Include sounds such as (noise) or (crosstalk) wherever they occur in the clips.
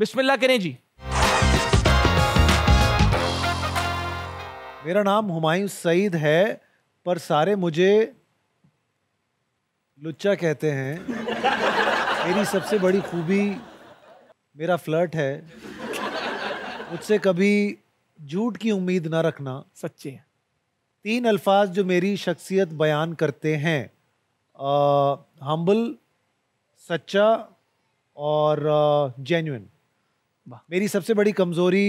बिस्मिल्ला करें जी मेरा नाम हुमायूं सईद है पर सारे मुझे लुच्चा कहते हैं मेरी सबसे बड़ी खूबी मेरा फ्लर्ट है मुझसे कभी झूठ की उम्मीद ना रखना सच्चे तीन अल्फाज जो मेरी शख्सियत बयान करते हैं हम्बल सच्चा और जेन्यून मेरी सबसे बड़ी कमजोरी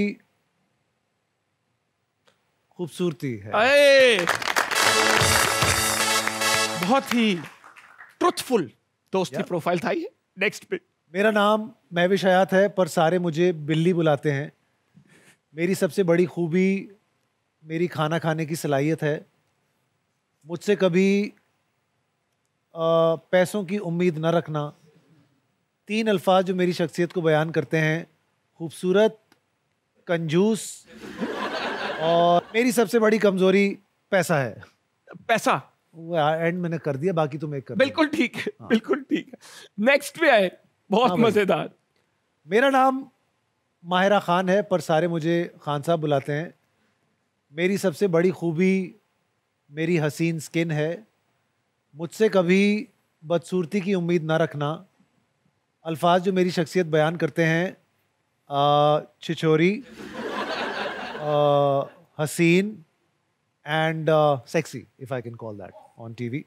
खूबसूरती है आए। बहुत ही ट्रुथफुल दोस्ती प्रोफाइल था ये नेक्स्ट पे मेरा नाम महविश हयात है पर सारे मुझे बिल्ली बुलाते हैं मेरी सबसे बड़ी खूबी मेरी खाना खाने की सलाहियत है मुझसे कभी आ, पैसों की उम्मीद न रखना तीन अल्फाज जो मेरी शख्सियत को बयान करते हैं खूबसूरत कंजूस और मेरी सबसे बड़ी कमजोरी पैसा है पैसा वो एंड मैंने कर दिया बाकी तुम एक कर बिल्कुल ठीक है हाँ। बिल्कुल ठीक है नेक्स्ट पे आए बहुत हाँ मजेदार मेरा नाम माहिरा खान है पर सारे मुझे खान साहब बुलाते हैं मेरी सबसे बड़ी खूबी मेरी हसीन स्किन है मुझसे कभी बदसूरती की उम्मीद ना रखना अल्फाज जो मेरी शख्सियत बयान करते हैं छिछोरी हसीन and sexy if I can call that on TV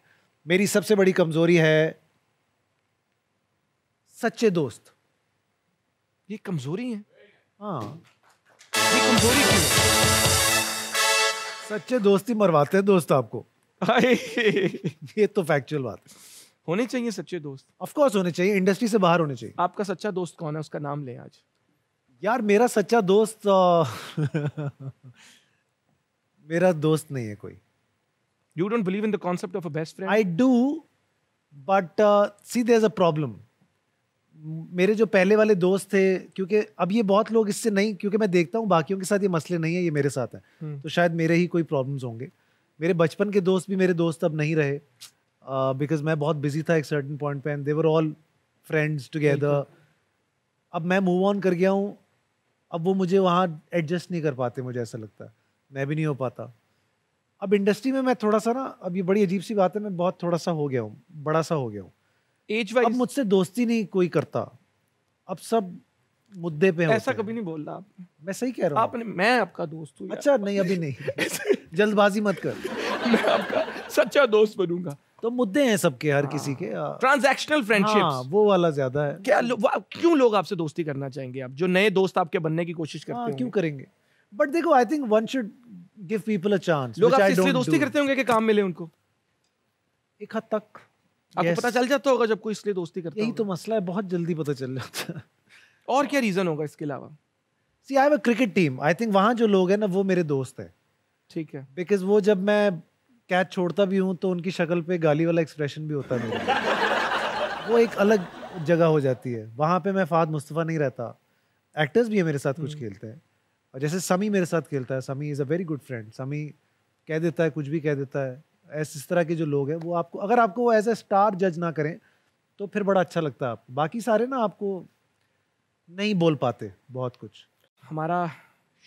मेरी सबसे बड़ी कमज़ोरी है सच्चे दोस्त ये कमज़ोरी है हाँ ये कमज़ोरी क्यों सच्चे दोस्त ही मरवाते हैं दोस्त आपको ये तो फैक्चुअल बात होने चाहिए सच्चे दोस्त ऑफ कोर्स होने चाहिए इंडस्ट्री से बाहर होने चाहिए आपका सच्चा दोस्त कौन है उसका नाम लें आज यार मेरा सच्चा दोस्त (laughs) मेरा दोस्त नहीं है कोई you don't believe in the concept of a best friend I do but see there is a problem मेरे जो पहले वाले दोस्त थे क्योंकि अब ये बहुत लोग इससे नहीं क्योंकि मैं देखता हूँ बाकियों के साथ ये मसले नहीं है ये मेरे साथ हैं hmm. तो शायद मेरे ही कोई प्रॉब्लम्स होंगे मेरे बचपन के दोस्त भी मेरे दोस्त अब नहीं रहे बिकॉज uh, मैं बहुत बिजी था एक सर्टन पॉइंट पे and they were all friends together अब मैं मूव ऑन कर गया हूँ अब वो मुझे वहाँ एडजस्ट नहीं कर पाते मुझे ऐसा लगता है मैं भी नहीं हो पाता अब इंडस्ट्री में मैं थोड़ा सा ना अब ये बड़ी अजीब सी बात है मैं बहुत थोड़ा सा हो गया हूँ बड़ा सा हो गया हूँ एज वाइज अब मुझसे दोस्ती नहीं कोई करता अब सब मुद्दे पे ऐसा कभी नहीं बोल रहा मैं सही कह रहा हूँ आपने मैं आपका दोस्त हूँ अच्छा नहीं अभी नहीं (laughs) जल्दबाजी मत कर मैं आपका सच्चा दोस्त बनूंगा तो मुद्दे हैं सबके हर किसी हाँ। के ट्रांजैक्शनल हाँ। फ्रेंडशिप हाँ, वो वाला ज्यादा है क्या लो, क्यों लोग आपसे दोस्ती करना चाहेंगे आप जो नए दोस्त आपके बनने की कोशिश करते हैं क्यों करेंगे बट देखो I think one should give people a chance लोग आपसे दोस्ती करते होंगे कि काम मिले उनको एक हद तक आपको yes. पता चल जाता होगा जब कोई इसलिए दोस्ती करता यही तो मसला है बहुत जल्दी पता चल जाता है और क्या रीजन होगा इसके अलावा see I have a cricket team I think वहां जो लोग हैं ना वो मेरे दोस्त हैं ठीक है बिकॉज वो जब मैं कैच छोड़ता भी हूँ तो उनकी शक्ल पे गाली वाला एक्सप्रेशन भी होता मेरा (laughs) वो एक अलग जगह हो जाती है वहाँ पे मैं फाद मुस्तफ़ा नहीं रहता एक्टर्स भी है मेरे साथ कुछ हम्म। खेलते हैं और जैसे समी मेरे साथ खेलता है Sami is a very good friend Sami कह देता है कुछ भी कह देता है ऐसे इस तरह के जो लोग हैं वो आपको अगर आपको वो एज ए स्टार जज ना करें तो फिर बड़ा अच्छा लगता है आपको बाकी सारे ना आपको नहीं बोल पाते बहुत कुछ हमारा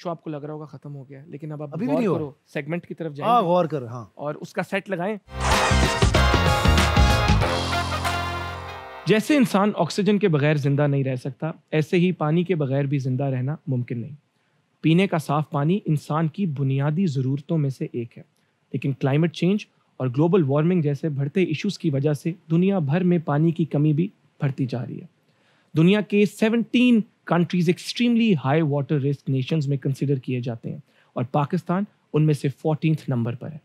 शो आपको लग रहा होगा खत्म हो गया लेकिन अब आप अभी नहीं करो सेगमेंट की तरफ हाँ, जाएं गौर कर हाँ और उसका सेट लगाएं जैसे इंसान ऑक्सीजन के बगैर जिंदा नहीं रह सकता ऐसे ही पानी के बगैर भी जिंदा रहना मुमकिन नहीं पीने का साफ पानी इंसान की बुनियादी ज़रूरतों में से एक है लेकिन क्लाइमेट चेंज और ग्लोबल वार्मिंग जैसे बढ़ते इश्यूज की वजह से दुनिया भर में पानी की कमी भी बढ़ती जा रही है दुनिया के 17 countries extremely high water risk nations में कंसिडर किए जाते हैं और पाकिस्तान उनमें से फोर्टीन नंबर पर है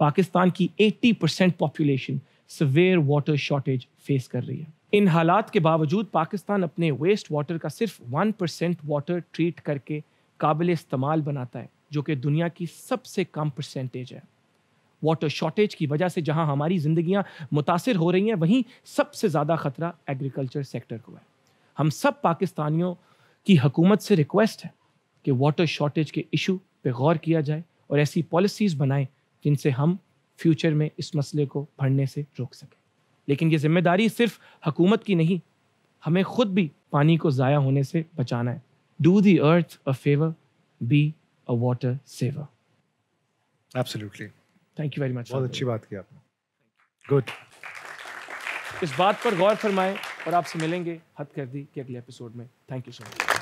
पाकिस्तान की 80 percent population severe water shortage face कर रही है इन हालात के बावजूद पाकिस्तान अपने वेस्ट वाटर का सिर्फ वन परसेंट वाटर ट्रीट करके काबिल इस्तेमाल बनाता है जो कि दुनिया की सबसे कम परसेंटेज है वाटर शॉर्टेज की वजह से जहां हमारी ज़िंदियाँ मुतासर हो रही हैं वहीं सबसे ज़्यादा ख़तरा एग्रीकल्चर सेक्टर को है हम सब पाकिस्तानियों की हकूमत से रिक्वेस्ट है कि वाटर शॉर्टेज के इशू पे गौर किया जाए और ऐसी पॉलिसीज़ बनाएं जिनसे हम फ्यूचर में इस मसले को भरने से रोक सकें लेकिन ये जिम्मेदारी सिर्फ हकूमत की नहीं हमें खुद भी पानी को ज़ाया होने से बचाना है do the earth a favour be a water saver absolutely thank you very much बहुत अच्छी बात की आपने गुड इस बात पर गौर फरमाएं और आपसे मिलेंगे हद कर दी के अगले एपिसोड में थैंक यू सो मच